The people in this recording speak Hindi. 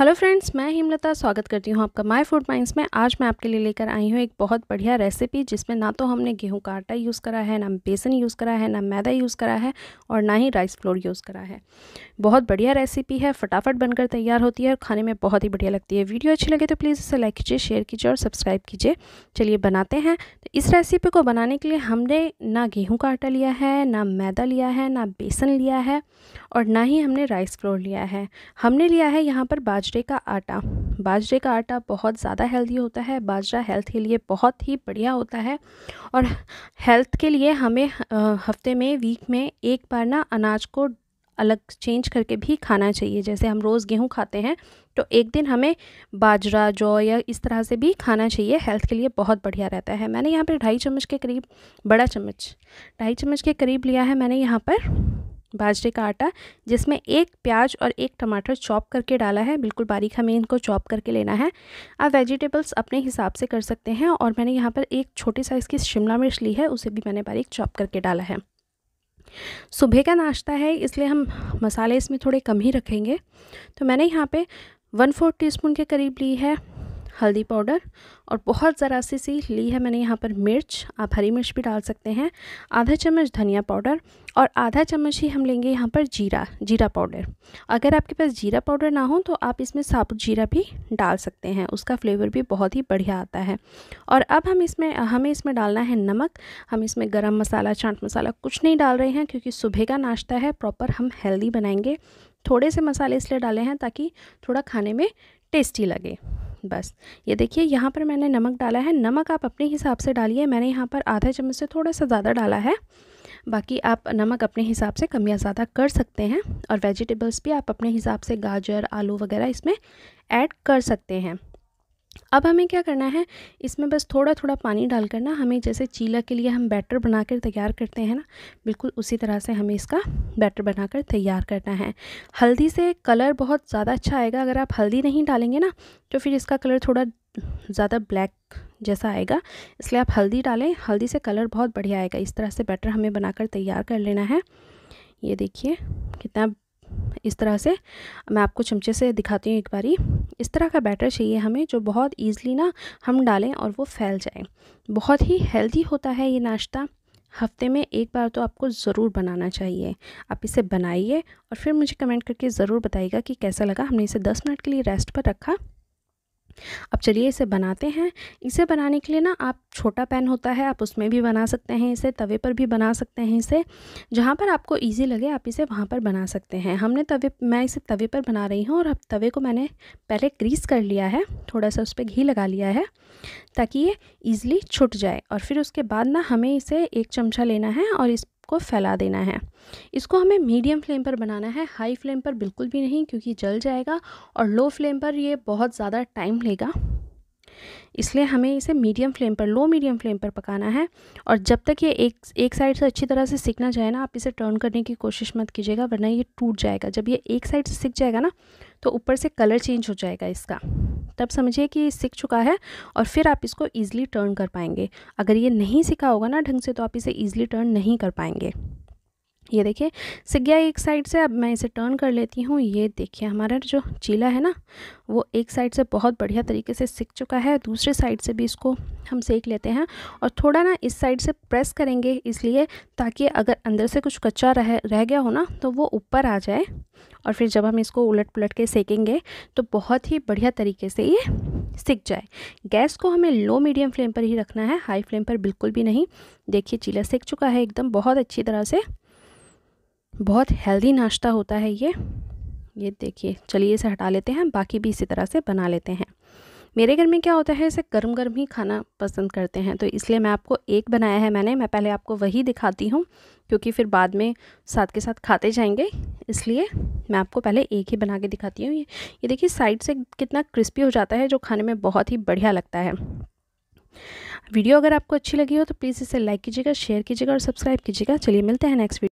हेलो फ्रेंड्स मैं हिमलता स्वागत करती हूँ आपका माय फूड माइंस में आज मैं आपके लिए लेकर आई हूँ एक बहुत बढ़िया रेसिपी जिसमें ना तो हमने गेहूं का आटा यूज़ करा है ना बेसन यूज़ करा है ना मैदा यूज़ करा है और ना ही राइस फ्लोर यूज़ करा है बहुत बढ़िया रेसिपी है फटाफट बनकर तैयार होती है और खाने में बहुत ही बढ़िया लगती है वीडियो अच्छी लगे तो प्लीज़ इसे लाइक कीजिए शेयर कीजिए और सब्सक्राइब कीजिए चलिए बनाते हैं तो इस रेसिपी को बनाने के लिए हमने ना गेहूँ का आटा लिया है ना मैदा लिया है ना बेसन लिया है और ना ही हमने राइस फ्लोर लिया है हमने लिया है यहाँ पर बाजू बाजरे का आटा बाजरे का आटा बहुत ज़्यादा हेल्दी होता है बाजरा हेल्थ के लिए बहुत ही बढ़िया होता है और हेल्थ के लिए हमें हफ्ते में वीक में एक बार ना अनाज को अलग चेंज करके भी खाना चाहिए जैसे हम रोज़ गेहूँ खाते हैं तो एक दिन हमें बाजरा जौ या इस तरह से भी खाना चाहिए हेल्थ के लिए बहुत बढ़िया रहता है मैंने यहाँ पर ढाई चम्मच के करीब बड़ा चम्मच ढाई चम्मच के करीब लिया है मैंने यहाँ पर बाजरे का आटा जिसमें एक प्याज और एक टमाटर चॉप करके डाला है बिल्कुल बारीक हमें इनको चॉप करके लेना है आप वेजिटेबल्स अपने हिसाब से कर सकते हैं और मैंने यहाँ पर एक छोटी साइज़ की शिमला मिर्च ली है उसे भी मैंने बारीक चॉप करके डाला है सुबह का नाश्ता है इसलिए हम मसाले इसमें थोड़े कम ही रखेंगे तो मैंने यहाँ पर वन फोर टी के करीब ली है हल्दी पाउडर और बहुत ज़रा सी सी ली है मैंने यहाँ पर मिर्च आप हरी मिर्च भी डाल सकते हैं आधा चम्मच धनिया पाउडर और आधा चम्मच ही हम लेंगे यहाँ पर जीरा जीरा पाउडर अगर आपके पास जीरा पाउडर ना हो तो आप इसमें साबुत जीरा भी डाल सकते हैं उसका फ्लेवर भी बहुत ही बढ़िया आता है और अब हम इसमें हमें इसमें डालना है नमक हम इसमें गर्म मसाला चाट मसाला कुछ नहीं डाल रहे हैं क्योंकि सुबह का नाश्ता है प्रॉपर हम हेल्दी बनाएंगे थोड़े से मसाले इसलिए डाले हैं ताकि थोड़ा खाने में टेस्टी लगे बस ये देखिए यहाँ पर मैंने नमक डाला है नमक आप अपने हिसाब से डालिए मैंने यहाँ पर आधा चम्मच से थोड़ा सा ज़्यादा डाला है बाकी आप नमक अपने हिसाब से कम या ज़्यादा कर सकते हैं और वेजिटेबल्स भी आप अपने हिसाब से गाजर आलू वगैरह इसमें ऐड कर सकते हैं अब हमें क्या करना है इसमें बस थोड़ा थोड़ा पानी डाल कर ना हमें जैसे चीला के लिए हम बैटर बना कर तैयार करते हैं ना बिल्कुल उसी तरह से हमें इसका बैटर बना कर तैयार करना है हल्दी से कलर बहुत ज़्यादा अच्छा आएगा अगर आप हल्दी नहीं डालेंगे ना तो फिर इसका कलर थोड़ा ज़्यादा ब्लैक जैसा आएगा इसलिए आप हल्दी डालें हल्दी से कलर बहुत बढ़िया आएगा इस तरह से बैटर हमें बनाकर तैयार कर लेना है ये देखिए कितना इस तरह से मैं आपको चमचे से दिखाती हूँ एक बारी इस तरह का बैटर चाहिए हमें जो बहुत ईजली ना हम डालें और वो फैल जाए बहुत ही हेल्दी होता है ये नाश्ता हफ्ते में एक बार तो आपको ज़रूर बनाना चाहिए आप इसे बनाइए और फिर मुझे कमेंट करके ज़रूर बताइएगा कि कैसा लगा हमने इसे 10 मिनट के लिए रेस्ट पर रखा अब चलिए इसे बनाते हैं इसे बनाने के लिए ना आप छोटा पैन होता है आप उसमें भी बना सकते हैं इसे तवे पर भी बना सकते हैं इसे जहाँ पर आपको ईजी लगे आप इसे वहाँ पर बना सकते हैं हमने तवे मैं इसे तवे पर बना रही हूँ और अब तवे को मैंने पहले ग्रीस कर लिया है थोड़ा सा उस पर घी लगा लिया है ताकि ये ईज़िली छुट जाए और फिर उसके बाद ना हमें इसे एक चमचा लेना है और इस को फैला देना है इसको हमें मीडियम फ्लेम पर बनाना है हाई फ्लेम पर बिल्कुल भी नहीं क्योंकि जल जाएगा और लो फ्लेम पर ये बहुत ज़्यादा टाइम लेगा इसलिए हमें इसे मीडियम फ्लेम पर लो मीडियम फ्लेम पर पकाना है और जब तक ये एक एक साइड से अच्छी तरह से सिक ना जाए ना आप इसे टर्न करने की कोशिश मत कीजिएगा वरना ये टूट जाएगा जब ये एक साइड से सिक जाएगा ना तो ऊपर से कलर चेंज हो जाएगा इसका तब समझिए कि ये सीख चुका है और फिर आप इसको ईज़िली टर्न कर पाएंगे अगर ये नहीं सीखा होगा ना ढंग से तो आप इसे ईज़िली टर्न नहीं कर पाएंगे ये देखिए सिक गया एक साइड से अब मैं इसे टर्न कर लेती हूँ ये देखिए हमारा जो चीला है ना वो एक साइड से बहुत बढ़िया तरीके से सिक चुका है दूसरे साइड से भी इसको हम सेक लेते हैं और थोड़ा ना इस साइड से प्रेस करेंगे इसलिए ताकि अगर अंदर से कुछ कच्चा रह रह गया हो ना तो वो ऊपर आ जाए और फिर जब हम इसको उलट पुलट के सेकेंगे तो बहुत ही बढ़िया तरीके से ये सिक जाए गैस को हमें लो मीडियम फ्लेम पर ही रखना है हाई फ्लेम पर बिल्कुल भी नहीं देखिए चीला सिक चुका है एकदम बहुत अच्छी तरह से बहुत हेल्दी नाश्ता होता है ये ये देखिए चलिए इसे हटा लेते हैं बाकी भी इसी तरह से बना लेते हैं मेरे घर में क्या होता है इसे गर्म गर्म ही खाना पसंद करते हैं तो इसलिए मैं आपको एक बनाया है मैंने मैं पहले आपको वही दिखाती हूँ क्योंकि फिर बाद में साथ के साथ खाते जाएंगे इसलिए मैं आपको पहले एक ही बना के दिखाती हूँ ये ये देखिए साइड से कितना क्रिस्पी हो जाता है जो खाने में बहुत ही बढ़िया लगता है वीडियो अगर आपको अच्छी लगी हो तो प्लीज़ इसे लाइक कीजिएगा शेयर कीजिएगा और सब्सक्राइब कीजिएगा चलिए मिलते हैं नेक्स्ट वीडियो